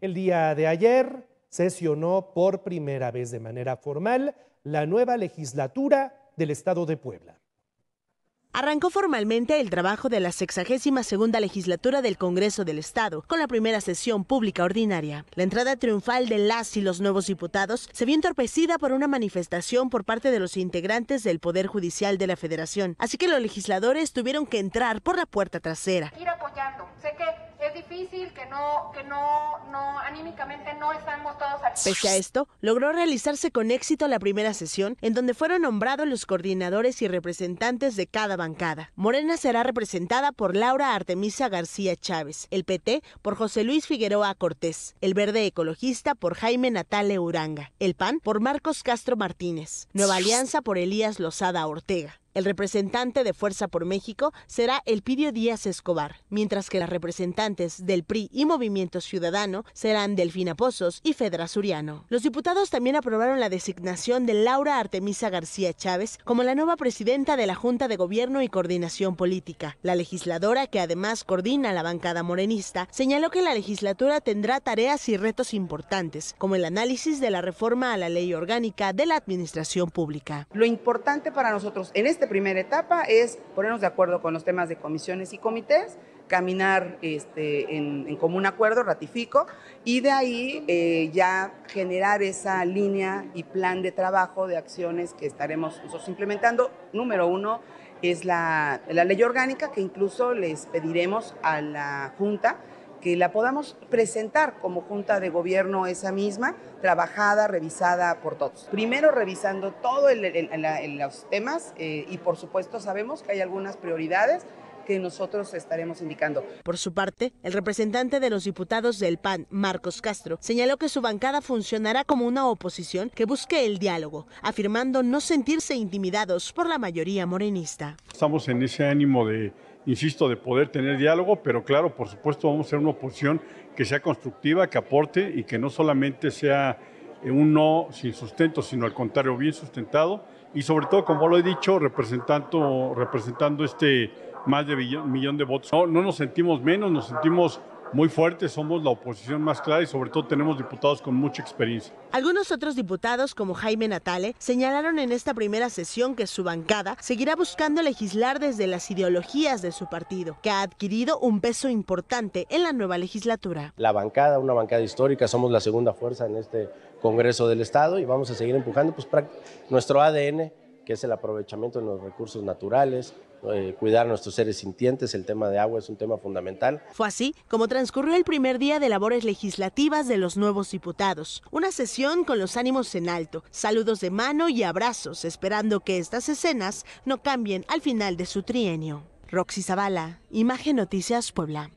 El día de ayer sesionó por primera vez de manera formal la nueva legislatura del Estado de Puebla. Arrancó formalmente el trabajo de la 62 legislatura del Congreso del Estado, con la primera sesión pública ordinaria. La entrada triunfal de las y los nuevos diputados se vio entorpecida por una manifestación por parte de los integrantes del Poder Judicial de la Federación, así que los legisladores tuvieron que entrar por la puerta trasera. Ir apoyando. Sé que es difícil, que no, no estamos todos Pese a esto, logró realizarse con éxito la primera sesión, en donde fueron nombrados los coordinadores y representantes de cada bancada. Morena será representada por Laura Artemisa García Chávez, el PT por José Luis Figueroa Cortés, el Verde Ecologista por Jaime Natale Uranga, el PAN por Marcos Castro Martínez, Nueva Alianza por Elías Lozada Ortega. El representante de Fuerza por México será Elpidio Díaz Escobar, mientras que las representantes del PRI y Movimiento Ciudadano serán Delfina Pozos y Fedra Suriano. Los diputados también aprobaron la designación de Laura Artemisa García Chávez como la nueva presidenta de la Junta de Gobierno y Coordinación Política. La legisladora, que además coordina la bancada morenista, señaló que la legislatura tendrá tareas y retos importantes, como el análisis de la reforma a la ley orgánica de la administración pública. Lo importante para nosotros en este primera etapa es ponernos de acuerdo con los temas de comisiones y comités, caminar este, en, común acuerdo, ratifico, y de ahí eh, ya generar esa línea y plan de trabajo de acciones que estaremos implementando. Número uno es la, la ley orgánica que incluso les pediremos a la Junta la podamos presentar como Junta de Gobierno esa misma, trabajada, revisada por todos. Primero revisando todos los temas eh, y por supuesto sabemos que hay algunas prioridades que nosotros estaremos indicando. Por su parte, el representante de los diputados del PAN, Marcos Castro, señaló que su bancada funcionará como una oposición que busque el diálogo, afirmando no sentirse intimidados por la mayoría morenista. Estamos en ese ánimo de insisto, de poder tener diálogo, pero claro, por supuesto vamos a ser una oposición que sea constructiva, que aporte y que no solamente sea eh, un no sin sustento, sino al contrario, bien sustentado y sobre todo, como lo he dicho, representando, representando este más de millón, de votos. No, no nos sentimos menos, nos sentimos muy fuerte, somos la oposición más clara y sobre todo tenemos diputados con mucha experiencia. Algunos otros diputados, como Jaime Natale, señalaron en esta primera sesión que su bancada seguirá buscando legislar desde las ideologías de su partido, que ha adquirido un peso importante en la nueva legislatura. La bancada, una bancada histórica, somos la segunda fuerza en este Congreso del Estado y vamos a seguir empujando pues, nuestro ADN que es el aprovechamiento de los recursos naturales, eh, cuidar a nuestros seres sintientes, el tema de agua es un tema fundamental. Fue así como transcurrió el primer día de labores legislativas de los nuevos diputados. Una sesión con los ánimos en alto, saludos de mano y abrazos, esperando que estas escenas no cambien al final de su trienio. Roxy Zavala, Imagen Noticias Puebla.